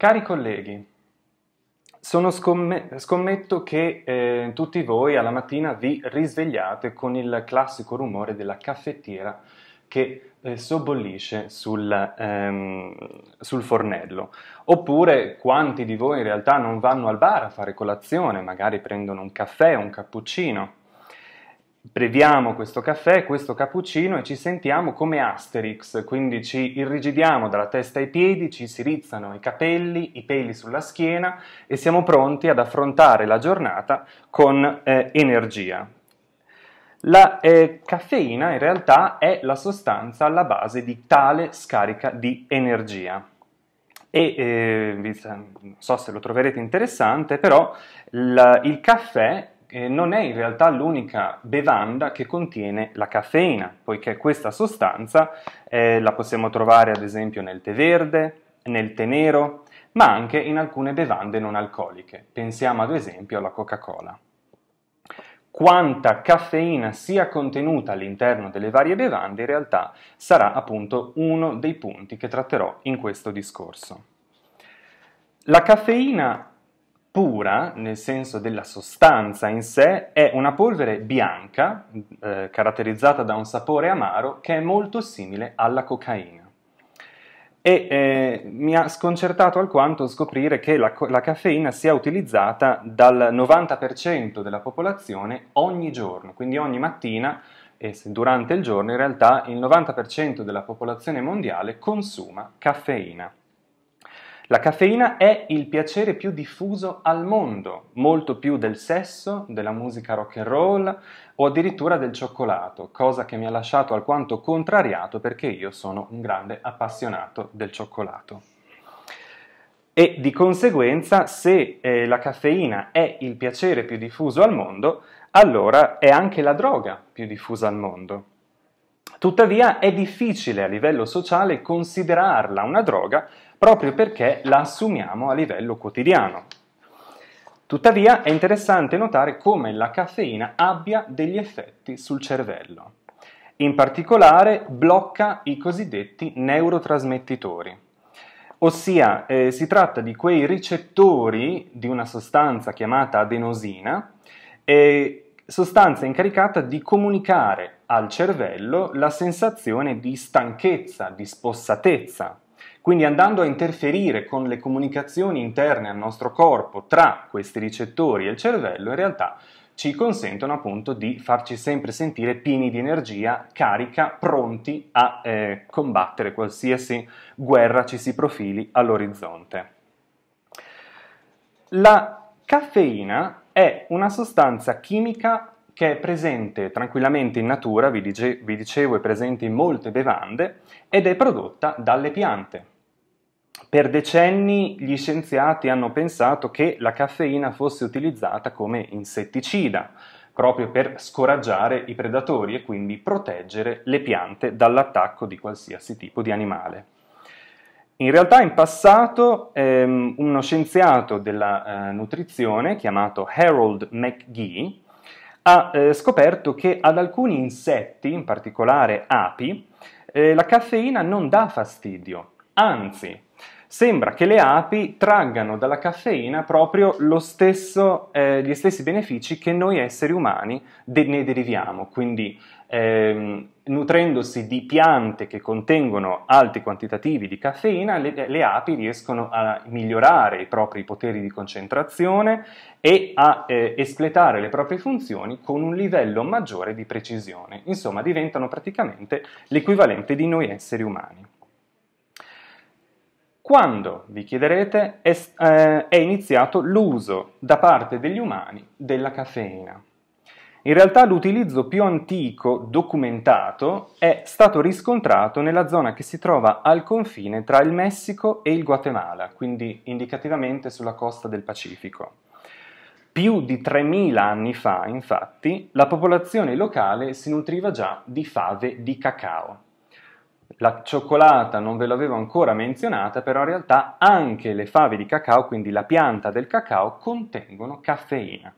Cari colleghi, scomm scommetto che eh, tutti voi alla mattina vi risvegliate con il classico rumore della caffettiera che eh, sobbollisce sul, ehm, sul, fornello. Oppure quanti di voi in realtà non vanno al bar a fare colazione, magari prendono un caffè, o un cappuccino beviamo questo caffè, questo cappuccino e ci sentiamo come Asterix, quindi ci irrigidiamo dalla testa ai piedi, ci si rizzano i capelli, i peli sulla schiena e siamo pronti ad affrontare la giornata con eh, energia. La eh, caffeina in realtà è la sostanza alla base di tale scarica di energia e eh, non so se lo troverete interessante, però la, il caffè eh, non è in realtà l'unica bevanda che contiene la caffeina, poiché questa sostanza eh, la possiamo trovare ad esempio nel tè verde, nel tè nero, ma anche in alcune bevande non alcoliche. Pensiamo ad esempio alla Coca-Cola. Quanta caffeina sia contenuta all'interno delle varie bevande in realtà sarà appunto uno dei punti che tratterò in questo discorso. La caffeina pura, nel senso della sostanza in sé, è una polvere bianca, eh, caratterizzata da un sapore amaro, che è molto simile alla cocaina. E eh, mi ha sconcertato alquanto scoprire che la, la caffeina sia utilizzata dal 90% della popolazione ogni giorno, quindi ogni mattina e durante il giorno in realtà il 90% della popolazione mondiale consuma caffeina. La caffeina è il piacere più diffuso al mondo, molto più del sesso, della musica rock and roll o addirittura del cioccolato, cosa che mi ha lasciato alquanto contrariato perché io sono un grande appassionato del cioccolato. E di conseguenza, se eh, la caffeina è il piacere più diffuso al mondo, allora è anche la droga più diffusa al mondo. Tuttavia è difficile a livello sociale considerarla una droga proprio perché la assumiamo a livello quotidiano. Tuttavia è interessante notare come la caffeina abbia degli effetti sul cervello. In particolare blocca i cosiddetti neurotrasmettitori, ossia eh, si tratta di quei ricettori di una sostanza chiamata adenosina, eh, sostanza incaricata di comunicare al cervello la sensazione di stanchezza, di spossatezza, quindi andando a interferire con le comunicazioni interne al nostro corpo tra questi ricettori e il cervello, in realtà ci consentono appunto di farci sempre sentire pieni di energia, carica, pronti a eh, combattere qualsiasi guerra ci si profili all'orizzonte. La caffeina è una sostanza chimica che è presente tranquillamente in natura, vi, dice, vi dicevo è presente in molte bevande, ed è prodotta dalle piante. Per decenni gli scienziati hanno pensato che la caffeina fosse utilizzata come insetticida, proprio per scoraggiare i predatori e quindi proteggere le piante dall'attacco di qualsiasi tipo di animale. In realtà in passato ehm, uno scienziato della eh, nutrizione chiamato Harold McGee ha eh, scoperto che ad alcuni insetti, in particolare api, eh, la caffeina non dà fastidio, anzi sembra che le api traggano dalla caffeina proprio stesso, eh, gli stessi benefici che noi esseri umani de ne deriviamo, quindi ehm, nutrendosi di piante che contengono alti quantitativi di caffeina, le, le api riescono a migliorare i propri poteri di concentrazione e a eh, espletare le proprie funzioni con un livello maggiore di precisione, insomma diventano praticamente l'equivalente di noi esseri umani quando, vi chiederete, è, eh, è iniziato l'uso da parte degli umani della caffeina. In realtà l'utilizzo più antico documentato è stato riscontrato nella zona che si trova al confine tra il Messico e il Guatemala, quindi indicativamente sulla costa del Pacifico. Più di 3.000 anni fa, infatti, la popolazione locale si nutriva già di fave di cacao, la cioccolata non ve l'avevo ancora menzionata, però in realtà anche le fave di cacao, quindi la pianta del cacao, contengono caffeina.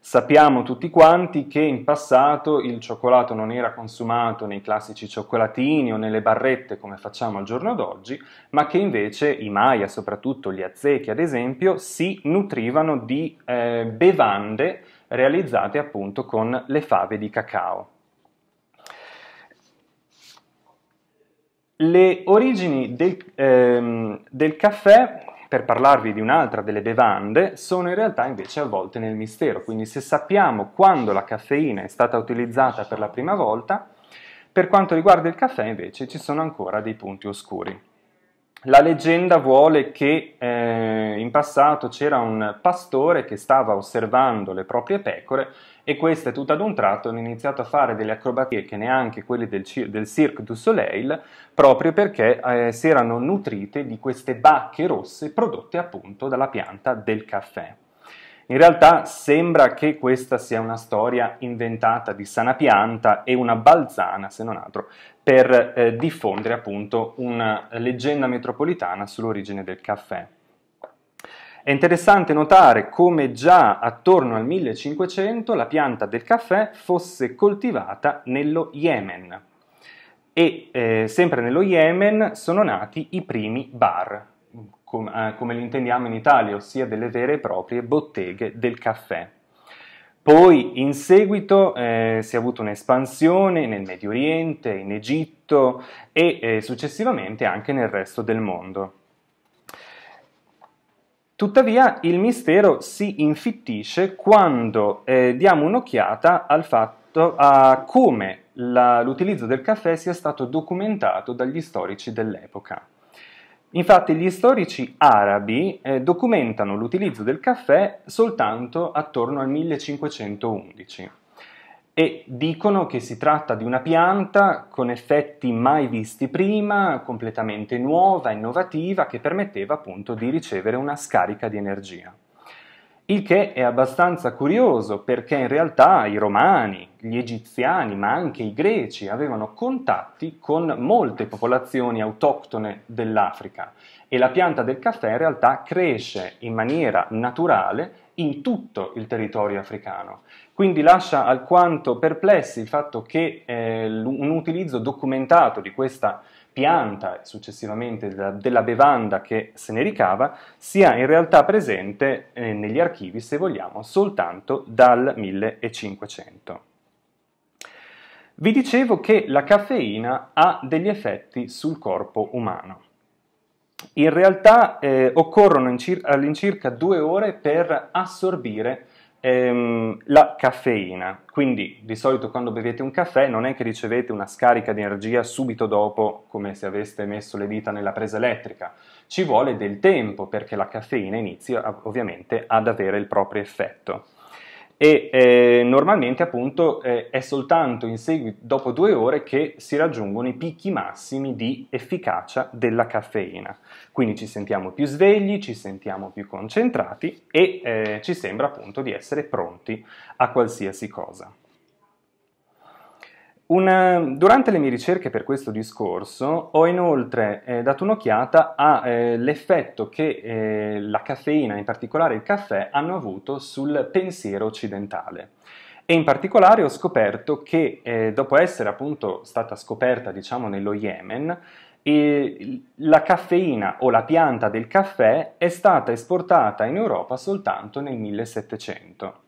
Sappiamo tutti quanti che in passato il cioccolato non era consumato nei classici cioccolatini o nelle barrette come facciamo al giorno d'oggi, ma che invece i Maya, soprattutto gli Aztechi ad esempio, si nutrivano di eh, bevande realizzate appunto con le fave di cacao. Le origini del, ehm, del caffè per parlarvi di un'altra delle bevande, sono in realtà invece avvolte nel mistero. Quindi se sappiamo quando la caffeina è stata utilizzata per la prima volta, per quanto riguarda il caffè invece ci sono ancora dei punti oscuri la leggenda vuole che eh, in passato c'era un pastore che stava osservando le proprie pecore e queste tutto ad un tratto hanno iniziato a fare delle acrobazie che neanche quelle del, del Cirque du Soleil proprio perché eh, si erano nutrite di queste bacche rosse prodotte appunto dalla pianta del caffè. In realtà sembra che questa sia una storia inventata di sana pianta e una balzana, se non altro, per eh, diffondere appunto una leggenda metropolitana sull'origine del caffè. È interessante notare come già attorno al 1500 la pianta del caffè fosse coltivata nello Yemen e eh, sempre nello Yemen sono nati i primi bar, com- eh, come li intendiamo in Italia, ossia delle vere e proprie botteghe del caffè. Poi in seguito eh, si è avuta un'espansione nel Medio Oriente, in Egitto e eh, successivamente anche nel resto del mondo. Tuttavia il mistero si infittisce quando eh, diamo un'occhiata al fatto a come la, l'utilizzo del caffè sia stato documentato dagli storici dell'epoca. Infatti gli storici arabi eh, documentano l'utilizzo del caffè soltanto attorno al 1511 e dicono che si tratta di una pianta con effetti mai visti prima, completamente nuova, innovativa, che permetteva appunto di ricevere una scarica di energia. Il che è abbastanza curioso perché in realtà i romani, gli egiziani, ma anche i greci avevano contatti con molte popolazioni autoctone dell'Africa e la pianta del caffè in realtà cresce in maniera naturale in tutto il territorio africano. Quindi lascia alquanto perplessi il fatto che eh, un utilizzo documentato di questa pianta e successivamente della, della, bevanda che se ne ricava, sia in realtà presente eh, negli archivi, se vogliamo, soltanto dal 1500. Vi dicevo che la caffeina ha degli effetti sul corpo umano. In realtà eh, occorrono all'incirca due ore per assorbire Ehm, la caffeina, quindi di solito quando bevete un caffè non è che ricevete una scarica di energia subito dopo come se aveste messo le dita nella presa elettrica, ci vuole del tempo perché la caffeina inizia ovviamente ad avere il proprio effetto e eh, normalmente appunto eh, è soltanto seguito, dopo due ore che si raggiungono i picchi massimi di efficacia della caffeina. Quindi ci sentiamo più svegli, ci sentiamo più concentrati e eh, ci sembra appunto di essere pronti a qualsiasi cosa. Una, durante le mie ricerche per questo discorso ho inoltre eh, dato un'occhiata all'effetto eh, che eh, la caffeina, in particolare il caffè, hanno avuto sul pensiero occidentale. E in particolare ho scoperto che eh, dopo essere appunto stata scoperta diciamo nello Yemen, eh, la caffeina o la pianta del caffè è stata esportata in Europa soltanto nel 1700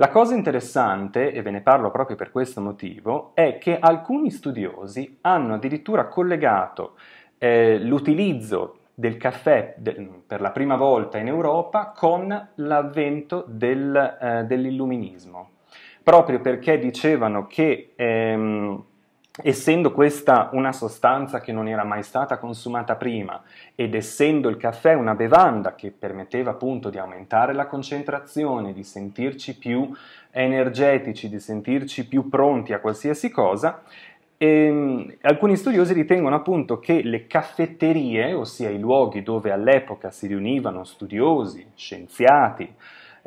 la cosa interessante, e ve ne parlo proprio per questo motivo, è che alcuni studiosi hanno addirittura collegato eh, l'utilizzo del caffè del, per la prima volta in Europa con l'avvento del, eh, dell'illuminismo, proprio perché dicevano che ehm, essendo questa una sostanza che non era mai stata consumata prima ed essendo il caffè una bevanda che permetteva appunto di aumentare la concentrazione, di sentirci più energetici, di sentirci più pronti a qualsiasi cosa, e ehm, alcuni studiosi ritengono appunto che le caffetterie, ossia i luoghi dove all'epoca si riunivano studiosi, scienziati,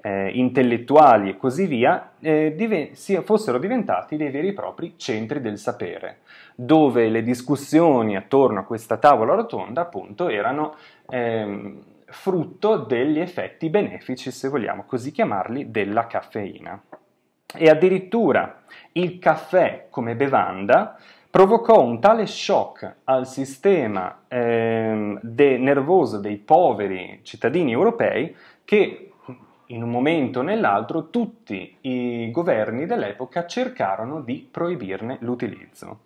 eh, intellettuali e così via, eh, diven- fossero diventati dei veri e propri centri del sapere, dove le discussioni attorno a questa tavola rotonda appunto erano ehm, frutto degli effetti benefici, se vogliamo così chiamarli, della caffeina. E addirittura il caffè come bevanda provocò un tale shock al sistema ehm, de- nervoso dei poveri cittadini europei che in un momento o nell'altro tutti i governi dell'epoca cercarono di proibirne l'utilizzo.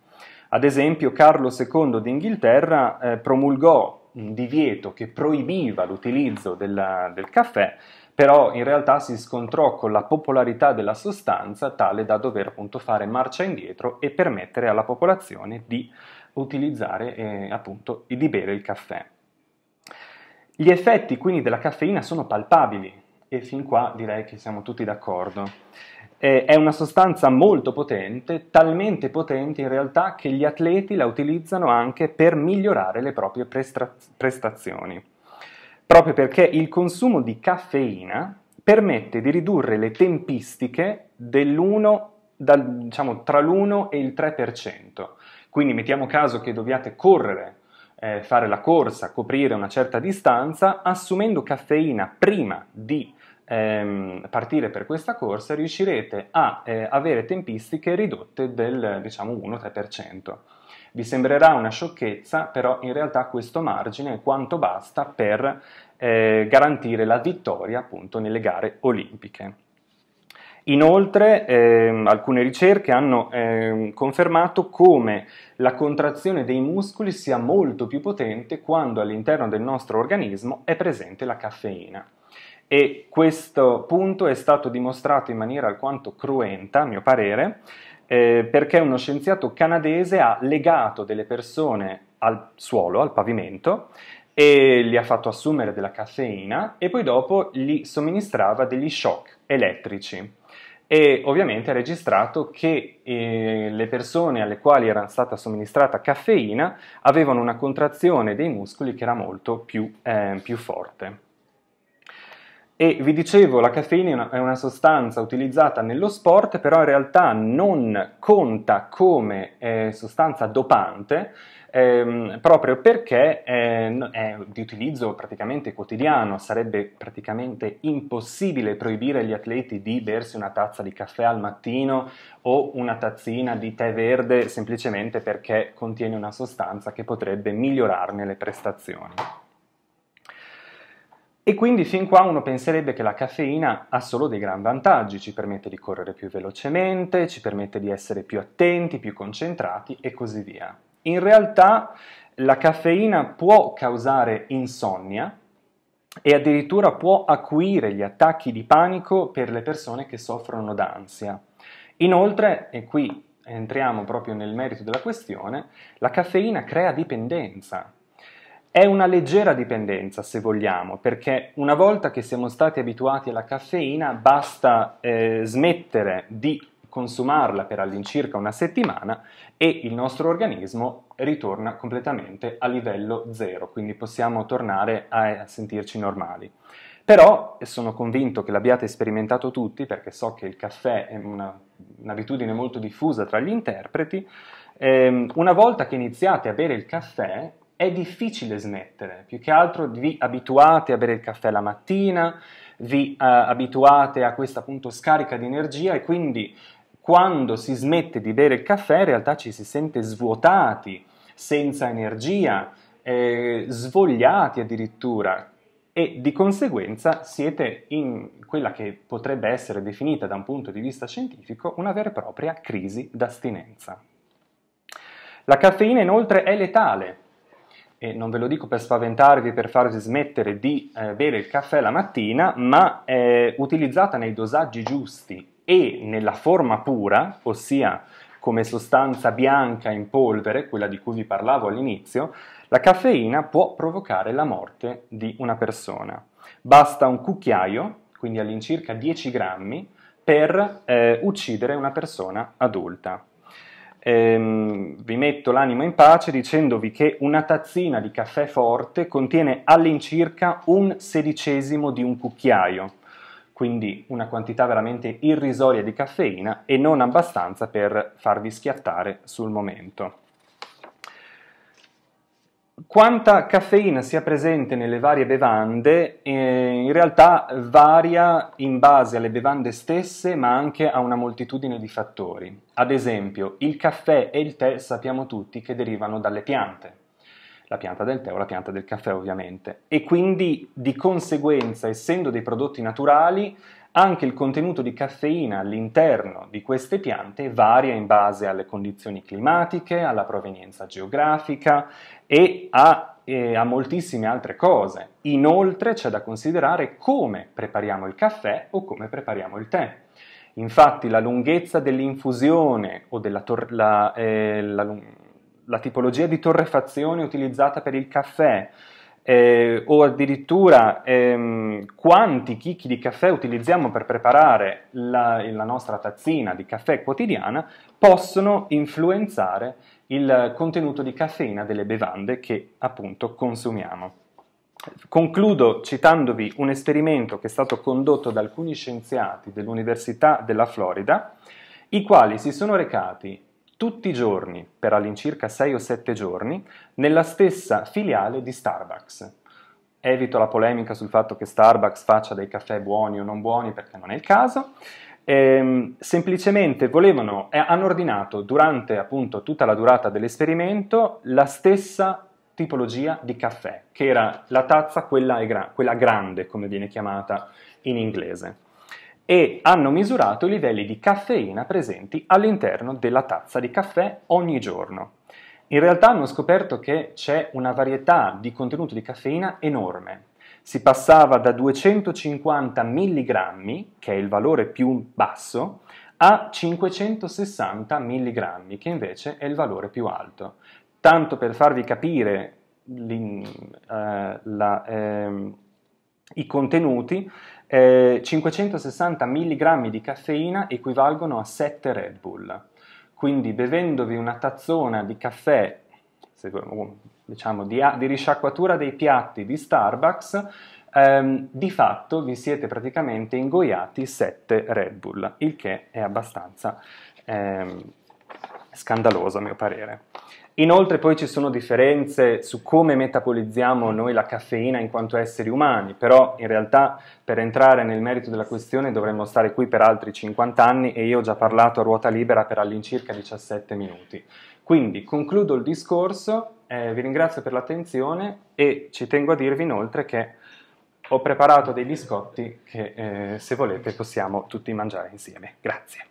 Ad esempio Carlo II d'Inghilterra eh, promulgò un divieto che proibiva l'utilizzo della, del caffè, però in realtà si scontrò con la popolarità della sostanza tale da dover appunto fare marcia indietro e permettere alla popolazione di utilizzare eh, appunto e di bere il caffè. Gli effetti quindi della caffeina sono palpabili, e fin qua direi che siamo tutti d'accordo. Eh, è una sostanza molto potente, talmente potente in realtà che gli atleti la utilizzano anche per migliorare le proprie prestazioni, proprio perché il consumo di caffeina permette di ridurre le tempistiche dal, diciamo, tra l'1 e il 3%. Quindi mettiamo caso che dobbiate correre eh, fare la corsa, coprire una certa distanza, assumendo caffeina prima di ehm, partire per questa corsa, riuscirete a eh, avere tempistiche ridotte del diciamo 1-3%. Vi sembrerà una sciocchezza, però in realtà questo margine è quanto basta per eh, garantire la vittoria appunto nelle gare olimpiche. Inoltre eh, alcune ricerche hanno eh, confermato come la contrazione dei muscoli sia molto più potente quando all'interno del nostro organismo è presente la caffeina. E questo punto è stato dimostrato in maniera alquanto cruenta, a mio parere, eh, perché uno scienziato canadese ha legato delle persone al suolo, al pavimento, e li ha fatto assumere della caffeina e poi dopo gli somministrava degli shock elettrici e ovviamente ha registrato che eh, le persone alle quali era stata somministrata caffeina avevano una contrazione dei muscoli che era molto più, eh, più forte. E vi dicevo, la caffeina è una sostanza utilizzata nello sport, però in realtà non conta come eh, sostanza dopante, ehm, proprio perché eh, è di utilizzo praticamente quotidiano, sarebbe praticamente impossibile proibire agli atleti di bersi una tazza di caffè al mattino o una tazzina di tè verde semplicemente perché contiene una sostanza che potrebbe migliorarne le prestazioni. E quindi fin qua uno penserebbe che la caffeina ha solo dei gran vantaggi, ci permette di correre più velocemente, ci permette di essere più attenti, più concentrati e così via. In realtà la caffeina può causare insonnia e addirittura può acuire gli attacchi di panico per le persone che soffrono d'ansia. Inoltre, e qui entriamo proprio nel merito della questione, la caffeina crea dipendenza. È una leggera dipendenza, se vogliamo, perché una volta che siamo stati abituati alla caffeina basta eh, smettere di consumarla per all'incirca una settimana e il nostro organismo ritorna completamente a livello zero, quindi possiamo tornare a, a sentirci normali. Però sono convinto che l'abbiate sperimentato tutti, perché so che il caffè è una, un'abitudine molto diffusa tra gli interpreti, eh, una volta che iniziate a bere il caffè è difficile smettere, più che altro vi abituate a bere il caffè la mattina, vi uh, abituate a questa appunto scarica di energia e quindi quando si smette di bere il caffè in realtà ci si sente svuotati, senza energia, eh, svogliati addirittura e di conseguenza siete in quella che potrebbe essere definita da un punto di vista scientifico una vera e propria crisi d'astinenza. La caffeina inoltre è letale e non ve lo dico per spaventarvi, per farvi smettere di eh, bere il caffè la mattina, ma eh, utilizzata nei dosaggi giusti e nella forma pura, ossia come sostanza bianca in polvere, quella di cui vi parlavo all'inizio, la caffeina può provocare la morte di una persona. Basta un cucchiaio, quindi all'incirca 10 grammi, per eh, uccidere una persona adulta ehm, vi metto l'anima in pace dicendovi che una tazzina di caffè forte contiene all'incirca un sedicesimo di un cucchiaio, quindi una quantità veramente irrisoria di caffeina e non abbastanza per farvi schiattare sul momento. Quanta caffeina sia presente nelle varie bevande eh, in realtà varia in base alle bevande stesse ma anche a una moltitudine di fattori. Ad esempio il caffè e il tè sappiamo tutti che derivano dalle piante, la pianta del tè o la pianta del caffè ovviamente e quindi di conseguenza essendo dei prodotti naturali anche il contenuto di caffeina all'interno di queste piante varia in base alle condizioni climatiche, alla provenienza geografica e a, eh, a, moltissime altre cose. Inoltre c'è da considerare come prepariamo il caffè o come prepariamo il tè. Infatti la lunghezza dell'infusione o della tor- la, eh, la, la tipologia di torrefazione utilizzata per il caffè, eh, o addirittura ehm, quanti chicchi di caffè utilizziamo per preparare la, la nostra tazzina di caffè quotidiana, possono influenzare il contenuto di caffeina delle bevande che appunto consumiamo. Concludo citandovi un esperimento che è stato condotto da alcuni scienziati dell'Università della Florida, i quali si sono recati tutti i giorni, per all'incirca 6 o 7 giorni, nella stessa filiale di Starbucks. Evito la polemica sul fatto che Starbucks faccia dei caffè buoni o non buoni perché non è il caso. Ehm, semplicemente volevano, eh, hanno ordinato durante appunto tutta la durata dell'esperimento la stessa tipologia di caffè, che era la tazza, quella, gra- quella grande come viene chiamata in inglese e hanno misurato i livelli di caffeina presenti all'interno della tazza di caffè ogni giorno. In realtà hanno scoperto che c'è una varietà di contenuto di caffeina enorme. Si passava da 250 mg, che è il valore più basso, a 560 mg, che invece è il valore più alto. Tanto per farvi capire eh, la, eh, i contenuti, eh, 560 mg di caffeina equivalgono a 7 Red Bull. Quindi bevendovi una tazzona di caffè, se, um, diciamo di, di, risciacquatura dei piatti di Starbucks, ehm, di fatto vi siete praticamente ingoiati 7 Red Bull, il che è abbastanza ehm, scandaloso a mio parere. Inoltre poi ci sono differenze su come metabolizziamo noi la caffeina in quanto esseri umani, però in realtà per entrare nel merito della questione dovremmo stare qui per altri 50 anni e io ho già parlato a ruota libera per all'incirca 17 minuti. Quindi concludo il discorso, eh, vi ringrazio per l'attenzione e ci tengo a dirvi inoltre che ho preparato dei biscotti che eh, se volete possiamo tutti mangiare insieme. Grazie.